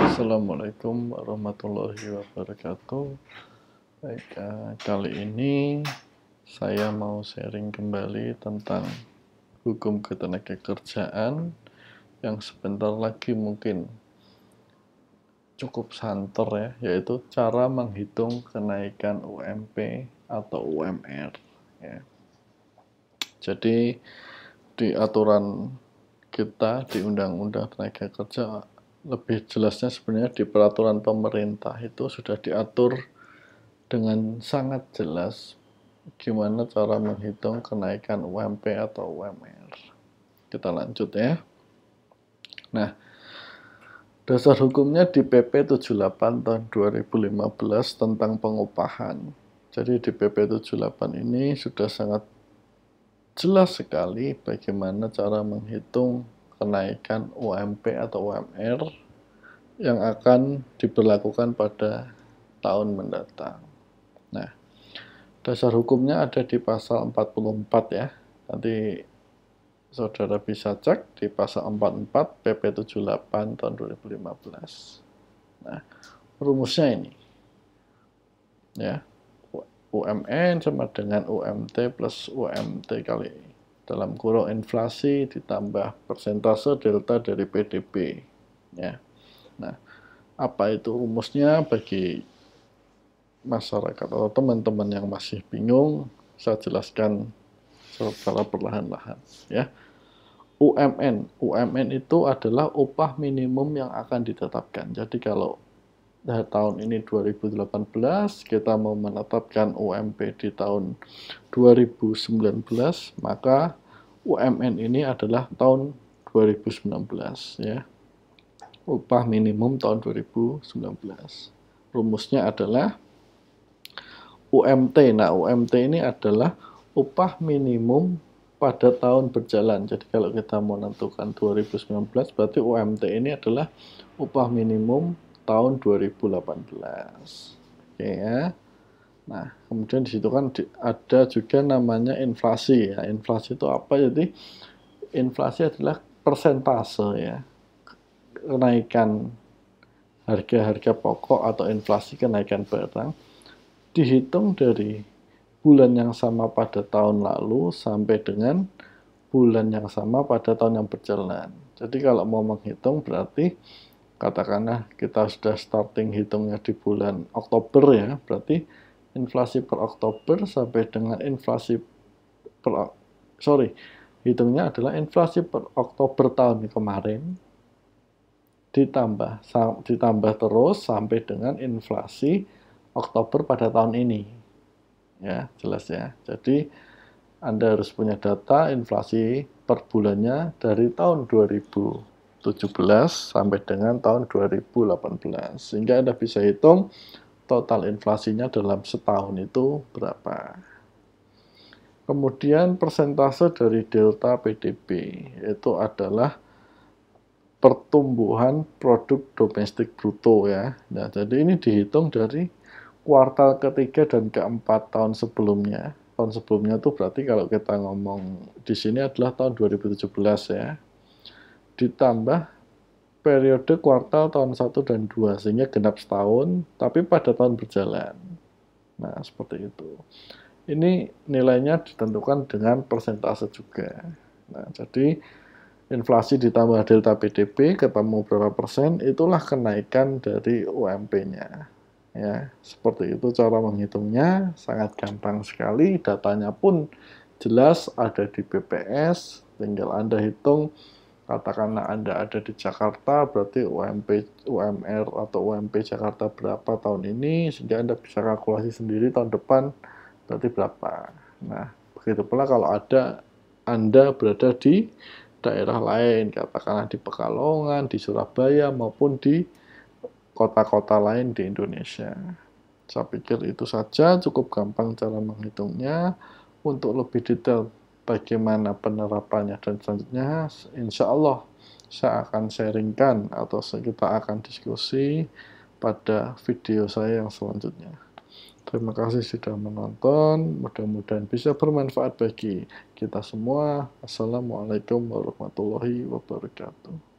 Assalamualaikum warahmatullahi wabarakatuh. Baik, eh, kali ini saya mau sharing kembali tentang hukum ketenaga kerjaan yang sebentar lagi mungkin cukup santer ya, yaitu cara menghitung kenaikan UMP atau UMR. Ya. Jadi di aturan kita di Undang-Undang Tenaga Kerja lebih jelasnya sebenarnya di peraturan pemerintah itu sudah diatur dengan sangat jelas gimana cara menghitung kenaikan UMP atau UMR. Kita lanjut ya. Nah, dasar hukumnya di PP 78 tahun 2015 tentang pengupahan. Jadi di PP 78 ini sudah sangat jelas sekali bagaimana cara menghitung kenaikan UMP atau UMR yang akan diberlakukan pada tahun mendatang. Nah, dasar hukumnya ada di pasal 44 ya. Nanti saudara bisa cek di pasal 44 PP 78 tahun 2015. Nah, rumusnya ini. Ya, UMN sama dengan UMT plus UMT kali ini dalam kurung inflasi ditambah persentase delta dari PDB ya. Nah, apa itu rumusnya bagi masyarakat atau teman-teman yang masih bingung, saya jelaskan secara perlahan-lahan ya. UMN, UMN itu adalah upah minimum yang akan ditetapkan. Jadi kalau Nah, tahun ini 2018 kita mau menetapkan UMP di tahun 2019 maka UMN ini adalah tahun 2019 ya upah minimum tahun 2019 rumusnya adalah UMT nah UMT ini adalah upah minimum pada tahun berjalan jadi kalau kita mau menentukan 2019 berarti UMT ini adalah upah minimum tahun 2018. Oke ya. Nah, kemudian di situ kan ada juga namanya inflasi ya. Inflasi itu apa? Jadi inflasi adalah persentase ya. Kenaikan harga-harga pokok atau inflasi kenaikan barang dihitung dari bulan yang sama pada tahun lalu sampai dengan bulan yang sama pada tahun yang berjalan. Jadi kalau mau menghitung berarti katakanlah kita sudah starting hitungnya di bulan Oktober ya, berarti inflasi per Oktober sampai dengan inflasi per sorry hitungnya adalah inflasi per Oktober tahun kemarin ditambah ditambah terus sampai dengan inflasi Oktober pada tahun ini ya jelas ya jadi anda harus punya data inflasi per bulannya dari tahun 2000 2017 sampai dengan tahun 2018. Sehingga Anda bisa hitung total inflasinya dalam setahun itu berapa. Kemudian persentase dari delta PDB itu adalah pertumbuhan produk domestik bruto ya. Nah, jadi ini dihitung dari kuartal ketiga dan keempat tahun sebelumnya. Tahun sebelumnya itu berarti kalau kita ngomong di sini adalah tahun 2017 ya ditambah periode kuartal tahun 1 dan 2 sehingga genap setahun tapi pada tahun berjalan. Nah, seperti itu. Ini nilainya ditentukan dengan persentase juga. Nah, jadi inflasi ditambah delta PDB ketemu berapa persen itulah kenaikan dari UMP-nya. Ya, seperti itu cara menghitungnya sangat gampang sekali, datanya pun jelas ada di BPS, tinggal Anda hitung katakanlah Anda ada di Jakarta, berarti UMP, UMR atau UMP Jakarta berapa tahun ini, sehingga Anda bisa kalkulasi sendiri tahun depan berarti berapa. Nah, begitu pula kalau ada Anda berada di daerah lain, katakanlah di Pekalongan, di Surabaya, maupun di kota-kota lain di Indonesia. Saya pikir itu saja cukup gampang cara menghitungnya. Untuk lebih detail bagaimana penerapannya dan selanjutnya insya Allah saya akan sharingkan atau kita akan diskusi pada video saya yang selanjutnya. Terima kasih sudah menonton, mudah-mudahan bisa bermanfaat bagi kita semua. Assalamualaikum warahmatullahi wabarakatuh.